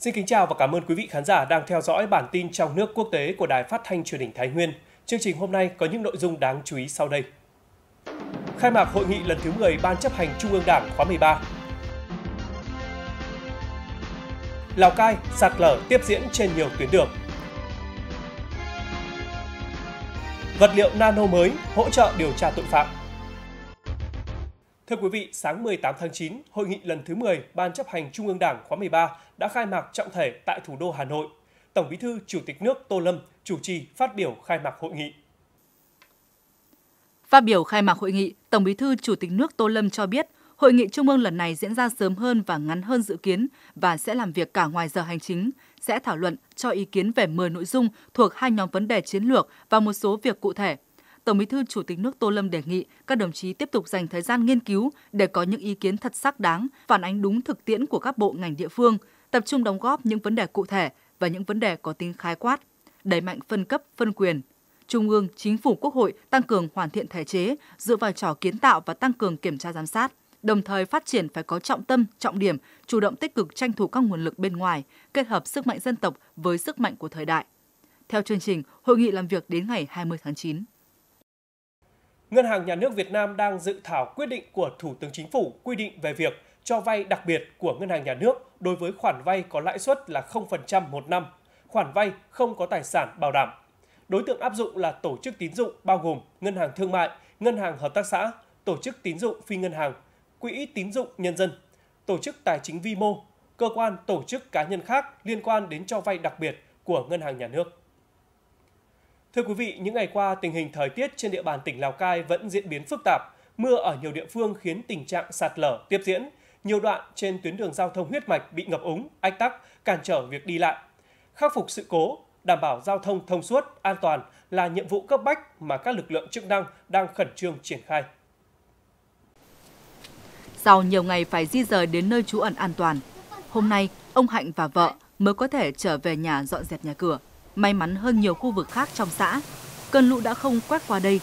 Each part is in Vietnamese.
Xin kính chào và cảm ơn quý vị khán giả đang theo dõi bản tin trong nước quốc tế của Đài Phát thanh Truyền hình Thái Nguyên. Chương trình hôm nay có những nội dung đáng chú ý sau đây. Khai mạc hội nghị lần thứ 10 Ban chấp hành Trung ương Đảng khóa 13. Lào Cai sạt lở tiếp diễn trên nhiều tuyến đường. Vật liệu nano mới hỗ trợ điều tra tội phạm. Thưa quý vị, sáng 18 tháng 9, hội nghị lần thứ 10 Ban chấp hành Trung ương Đảng khóa 13 đã khai mạc trọng thể tại thủ đô Hà Nội. Tổng Bí thư Chủ tịch nước Tô Lâm chủ trì phát biểu khai mạc hội nghị. Phát biểu khai mạc hội nghị, Tổng Bí thư Chủ tịch nước Tô Lâm cho biết, hội nghị trung ương lần này diễn ra sớm hơn và ngắn hơn dự kiến và sẽ làm việc cả ngoài giờ hành chính, sẽ thảo luận cho ý kiến về 10 nội dung thuộc hai nhóm vấn đề chiến lược và một số việc cụ thể. Tổng Bí thư Chủ tịch nước Tô Lâm đề nghị các đồng chí tiếp tục dành thời gian nghiên cứu để có những ý kiến thật sắc đáng, phản ánh đúng thực tiễn của các bộ ngành địa phương, tập trung đóng góp những vấn đề cụ thể và những vấn đề có tính khái quát, đẩy mạnh phân cấp, phân quyền. Trung ương, Chính phủ, Quốc hội tăng cường hoàn thiện thể chế, dựa vai trò kiến tạo và tăng cường kiểm tra giám sát. Đồng thời phát triển phải có trọng tâm, trọng điểm, chủ động tích cực tranh thủ các nguồn lực bên ngoài, kết hợp sức mạnh dân tộc với sức mạnh của thời đại. Theo chương trình, hội nghị làm việc đến ngày 20 tháng 9. Ngân hàng Nhà nước Việt Nam đang dự thảo quyết định của Thủ tướng Chính phủ quy định về việc cho vay đặc biệt của Ngân hàng Nhà nước đối với khoản vay có lãi suất là 0% một năm, khoản vay không có tài sản bảo đảm. Đối tượng áp dụng là tổ chức tín dụng bao gồm ngân hàng thương mại, ngân hàng hợp tác xã, tổ chức tín dụng phi ngân hàng, quỹ tín dụng nhân dân, tổ chức tài chính vi mô, cơ quan tổ chức cá nhân khác liên quan đến cho vay đặc biệt của ngân hàng nhà nước. Thưa quý vị, những ngày qua tình hình thời tiết trên địa bàn tỉnh Lào Cai vẫn diễn biến phức tạp, mưa ở nhiều địa phương khiến tình trạng sạt lở tiếp diễn, nhiều đoạn trên tuyến đường giao thông huyết mạch bị ngập úng, ách tắc, cản trở việc đi lại. Khắc phục sự cố, đảm bảo giao thông thông suốt, an toàn là nhiệm vụ cấp bách mà các lực lượng chức năng đang khẩn trương triển khai. Sau nhiều ngày phải di rời đến nơi trú ẩn an toàn, hôm nay ông Hạnh và vợ mới có thể trở về nhà dọn dẹp nhà cửa. May mắn hơn nhiều khu vực khác trong xã, cơn lũ đã không quét qua đây.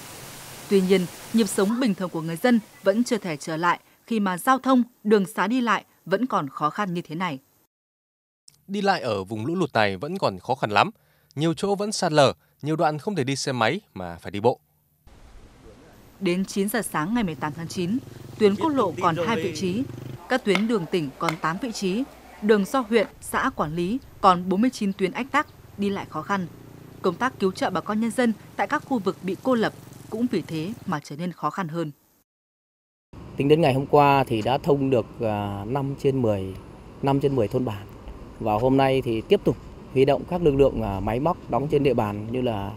Tuy nhiên, nhịp sống bình thường của người dân vẫn chưa thể trở lại khi mà giao thông, đường xá đi lại vẫn còn khó khăn như thế này. Đi lại ở vùng lũ lụt này vẫn còn khó khăn lắm. Nhiều chỗ vẫn sạt lở, nhiều đoạn không thể đi xe máy mà phải đi bộ. Đến 9 giờ sáng ngày 18 tháng 9, tuyến quốc lộ còn 2 vị trí, các tuyến đường tỉnh còn 8 vị trí, đường do huyện, xã quản lý còn 49 tuyến ách tắc, đi lại khó khăn. Công tác cứu trợ bà con nhân dân tại các khu vực bị cô lập cũng vì thế mà trở nên khó khăn hơn. Tính đến ngày hôm qua thì đã thông được 5 à, trên 10 5 trên 10 thôn bản. Và hôm nay thì tiếp tục huy động các lực lượng à, máy móc đóng trên địa bàn như là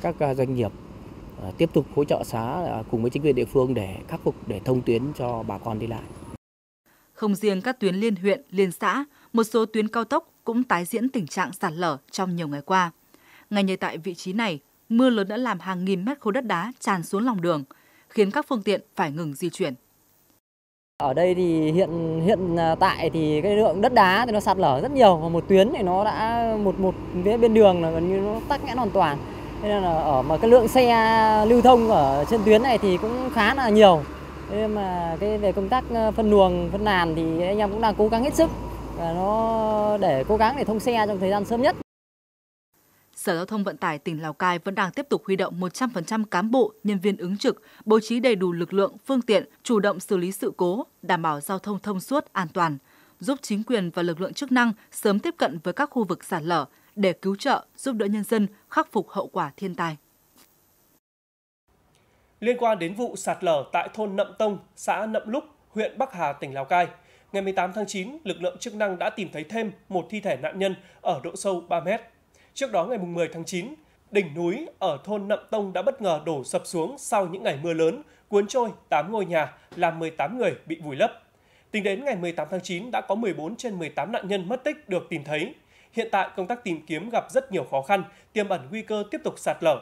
các à, doanh nghiệp tiếp tục hỗ trợ xá cùng với chính quyền địa phương để khắc phục để thông tuyến cho bà con đi lại. Không riêng các tuyến liên huyện, liên xã, một số tuyến cao tốc cũng tái diễn tình trạng sạt lở trong nhiều ngày qua. Ngay như tại vị trí này, mưa lớn đã làm hàng nghìn mét khối đất đá tràn xuống lòng đường, khiến các phương tiện phải ngừng di chuyển ở đây thì hiện hiện à, tại thì cái lượng đất đá thì nó sạt lở rất nhiều và một tuyến thì nó đã một một phía bên đường là gần như nó tắc nghẽn hoàn toàn nên là ở mà cái lượng xe lưu thông ở trên tuyến này thì cũng khá là nhiều nên mà cái về công tác à, phân luồng phân làn thì anh em cũng đang cố gắng hết sức và nó để cố gắng để thông xe trong thời gian sớm nhất Sở Giao thông Vận tải tỉnh Lào Cai vẫn đang tiếp tục huy động 100% cán bộ, nhân viên ứng trực, bố trí đầy đủ lực lượng, phương tiện, chủ động xử lý sự cố, đảm bảo giao thông thông suốt, an toàn, giúp chính quyền và lực lượng chức năng sớm tiếp cận với các khu vực sạt lở để cứu trợ, giúp đỡ nhân dân khắc phục hậu quả thiên tai. Liên quan đến vụ sạt lở tại thôn Nậm Tông, xã Nậm Lúc, huyện Bắc Hà, tỉnh Lào Cai, ngày 18 tháng 9, lực lượng chức năng đã tìm thấy thêm một thi thể nạn nhân ở độ sâu 3 mét. Trước đó ngày 10 tháng 9, đỉnh núi ở thôn Nậm Tông đã bất ngờ đổ sập xuống sau những ngày mưa lớn, cuốn trôi 8 ngôi nhà, làm 18 người bị vùi lấp. Tính đến ngày 18 tháng 9 đã có 14 trên 18 nạn nhân mất tích được tìm thấy. Hiện tại công tác tìm kiếm gặp rất nhiều khó khăn, tiềm ẩn nguy cơ tiếp tục sạt lở.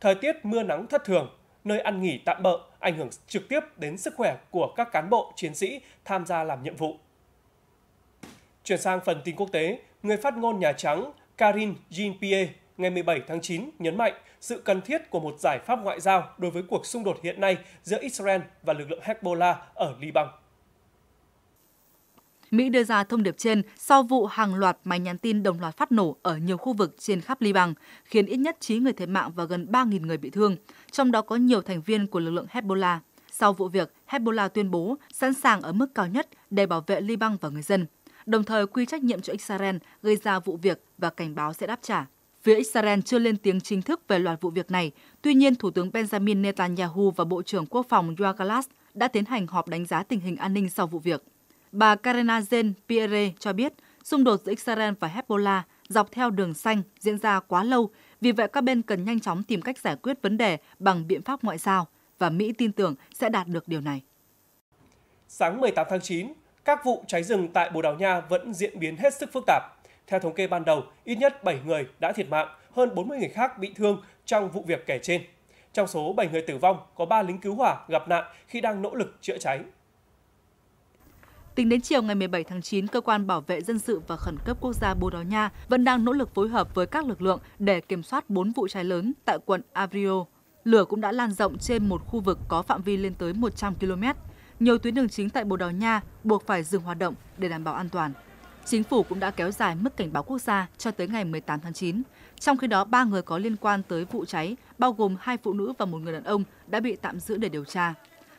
Thời tiết mưa nắng thất thường, nơi ăn nghỉ tạm bợ ảnh hưởng trực tiếp đến sức khỏe của các cán bộ chiến sĩ tham gia làm nhiệm vụ. Chuyển sang phần tin quốc tế, người phát ngôn Nhà Trắng Karine Jean-Pierre ngày 17 tháng 9 nhấn mạnh sự cần thiết của một giải pháp ngoại giao đối với cuộc xung đột hiện nay giữa Israel và lực lượng Hezbollah ở Liban. Mỹ đưa ra thông điệp trên sau vụ hàng loạt máy nhắn tin đồng loạt phát nổ ở nhiều khu vực trên khắp Liban, khiến ít nhất 9 người thiệt mạng và gần 3.000 người bị thương, trong đó có nhiều thành viên của lực lượng Hezbollah. Sau vụ việc, Hezbollah tuyên bố sẵn sàng ở mức cao nhất để bảo vệ Liban và người dân đồng thời quy trách nhiệm cho Israel gây ra vụ việc và cảnh báo sẽ đáp trả. Phía Israel chưa lên tiếng chính thức về loạt vụ việc này, tuy nhiên Thủ tướng Benjamin Netanyahu và Bộ trưởng Quốc phòng Yoav Gallant đã tiến hành họp đánh giá tình hình an ninh sau vụ việc. Bà Karena Zen Pierre cho biết, xung đột giữa Israel và Hezbollah dọc theo đường xanh diễn ra quá lâu, vì vậy các bên cần nhanh chóng tìm cách giải quyết vấn đề bằng biện pháp ngoại giao và Mỹ tin tưởng sẽ đạt được điều này. Sáng 18 tháng 9, các vụ cháy rừng tại Bồ Đào Nha vẫn diễn biến hết sức phức tạp. Theo thống kê ban đầu, ít nhất 7 người đã thiệt mạng, hơn 40 người khác bị thương trong vụ việc kể trên. Trong số 7 người tử vong, có 3 lính cứu hỏa gặp nạn khi đang nỗ lực chữa cháy. Tính đến chiều ngày 17 tháng 9, Cơ quan Bảo vệ Dân sự và Khẩn cấp Quốc gia Bồ Đào Nha vẫn đang nỗ lực phối hợp với các lực lượng để kiểm soát 4 vụ cháy lớn tại quận Avrio. Lửa cũng đã lan rộng trên một khu vực có phạm vi lên tới 100 km. Nhiều tuyến đường chính tại Bồ Đào Nha buộc phải dừng hoạt động để đảm bảo an toàn. Chính phủ cũng đã kéo dài mức cảnh báo quốc gia cho tới ngày 18 tháng 9. Trong khi đó, ba người có liên quan tới vụ cháy, bao gồm hai phụ nữ và một người đàn ông, đã bị tạm giữ để điều tra.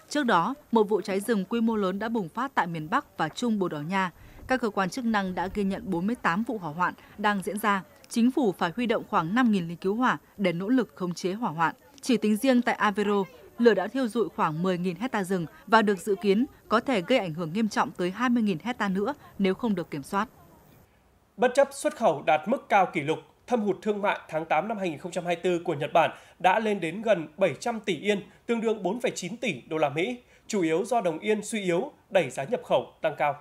Trước đó, một vụ cháy rừng quy mô lớn đã bùng phát tại miền Bắc và Trung Bồ Đào Nha. Các cơ quan chức năng đã ghi nhận 48 vụ hỏa hoạn đang diễn ra. Chính phủ phải huy động khoảng 5.000 lính cứu hỏa để nỗ lực khống chế hỏa hoạn. Chỉ tính riêng tại Aveiro, lửa đã thiêu dụi khoảng 10.000 hecta rừng và được dự kiến có thể gây ảnh hưởng nghiêm trọng tới 20.000 hecta nữa nếu không được kiểm soát. Bất chấp xuất khẩu đạt mức cao kỷ lục, thâm hụt thương mại tháng 8 năm 2024 của Nhật Bản đã lên đến gần 700 tỷ yên, tương đương 4,9 tỷ đô la Mỹ, chủ yếu do đồng yên suy yếu, đẩy giá nhập khẩu tăng cao.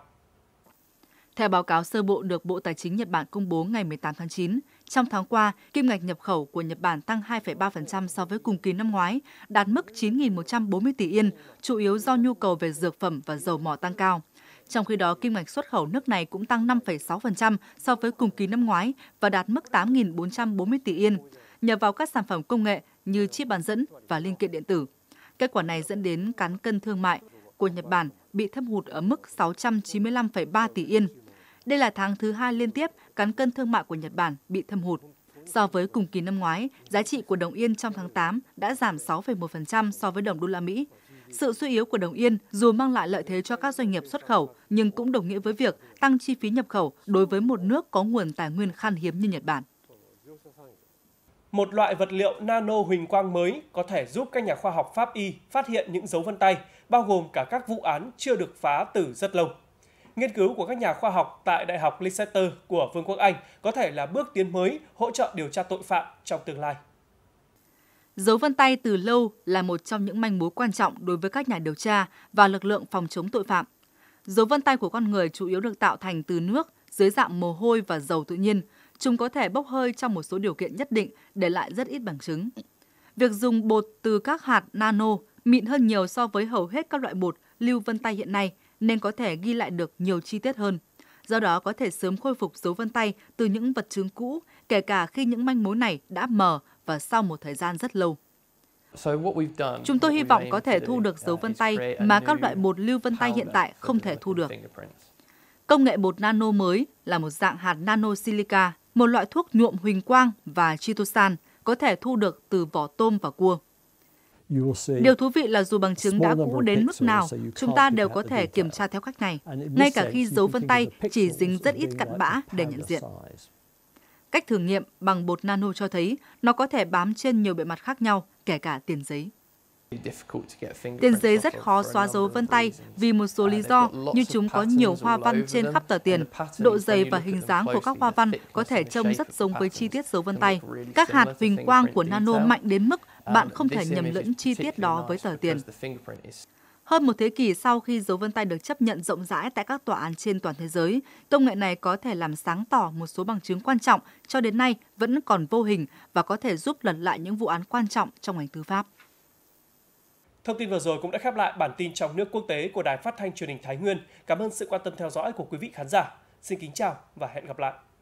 Theo báo cáo sơ bộ được Bộ Tài chính Nhật Bản công bố ngày 18 tháng 9, trong tháng qua, kim ngạch nhập khẩu của Nhật Bản tăng 2,3% so với cùng kỳ năm ngoái, đạt mức 9.140 tỷ yên, chủ yếu do nhu cầu về dược phẩm và dầu mỏ tăng cao. Trong khi đó, kim ngạch xuất khẩu nước này cũng tăng 5,6% so với cùng kỳ năm ngoái và đạt mức 8.440 tỷ yên, nhờ vào các sản phẩm công nghệ như chip bán dẫn và linh kiện điện tử. Kết quả này dẫn đến cán cân thương mại của Nhật Bản bị thâm hụt ở mức 695,3 tỷ yên đây là tháng thứ hai liên tiếp cán cân thương mại của Nhật Bản bị thâm hụt. So với cùng kỳ năm ngoái, giá trị của đồng yên trong tháng 8 đã giảm 6,1% so với đồng đô la Mỹ. Sự suy yếu của đồng yên dù mang lại lợi thế cho các doanh nghiệp xuất khẩu, nhưng cũng đồng nghĩa với việc tăng chi phí nhập khẩu đối với một nước có nguồn tài nguyên khan hiếm như Nhật Bản. Một loại vật liệu nano huỳnh quang mới có thể giúp các nhà khoa học pháp y phát hiện những dấu vân tay, bao gồm cả các vụ án chưa được phá từ rất lâu. Nghiên cứu của các nhà khoa học tại Đại học Leicester của Vương quốc Anh có thể là bước tiến mới hỗ trợ điều tra tội phạm trong tương lai. Dấu vân tay từ lâu là một trong những manh mối quan trọng đối với các nhà điều tra và lực lượng phòng chống tội phạm. Dấu vân tay của con người chủ yếu được tạo thành từ nước dưới dạng mồ hôi và dầu tự nhiên. Chúng có thể bốc hơi trong một số điều kiện nhất định, để lại rất ít bằng chứng. Việc dùng bột từ các hạt nano mịn hơn nhiều so với hầu hết các loại bột lưu vân tay hiện nay – nên có thể ghi lại được nhiều chi tiết hơn. Do đó có thể sớm khôi phục dấu vân tay từ những vật chứng cũ, kể cả khi những manh mối này đã mờ và sau một thời gian rất lâu. Chúng tôi hy vọng có thể thu được dấu uh, vân tay mà các loại bột lưu vân tay hiện tại không thể thu được. Công nghệ bột nano mới là một dạng hạt nano silica, một loại thuốc nhuộm huỳnh quang và chitosan có thể thu được từ vỏ tôm và cua. Điều thú vị là dù bằng chứng đã cũ đến mức nào, chúng ta đều có thể kiểm tra theo cách này, ngay cả khi dấu vân tay chỉ dính rất ít cặn bã để nhận diện. Cách thử nghiệm bằng bột nano cho thấy nó có thể bám trên nhiều bề mặt khác nhau, kể cả tiền giấy. Tiền giấy rất khó xóa dấu vân tay vì một số lý do như chúng có nhiều hoa văn trên khắp tờ tiền. Độ dày và hình dáng của các hoa văn có thể trông rất giống với chi tiết dấu vân tay. Các hạt hình quang của nano mạnh đến mức bạn um, không thể nhầm lẫn chi tiết đó với tờ tiền. Hơn một thế kỷ sau khi dấu vân tay được chấp nhận rộng rãi tại các tòa án trên toàn thế giới, công nghệ này có thể làm sáng tỏ một số bằng chứng quan trọng cho đến nay vẫn còn vô hình và có thể giúp lật lại những vụ án quan trọng trong ngành tư pháp. Thông tin vừa rồi cũng đã khép lại bản tin trong nước quốc tế của Đài Phát thanh Truyền hình Thái Nguyên. Cảm ơn sự quan tâm theo dõi của quý vị khán giả. Xin kính chào và hẹn gặp lại.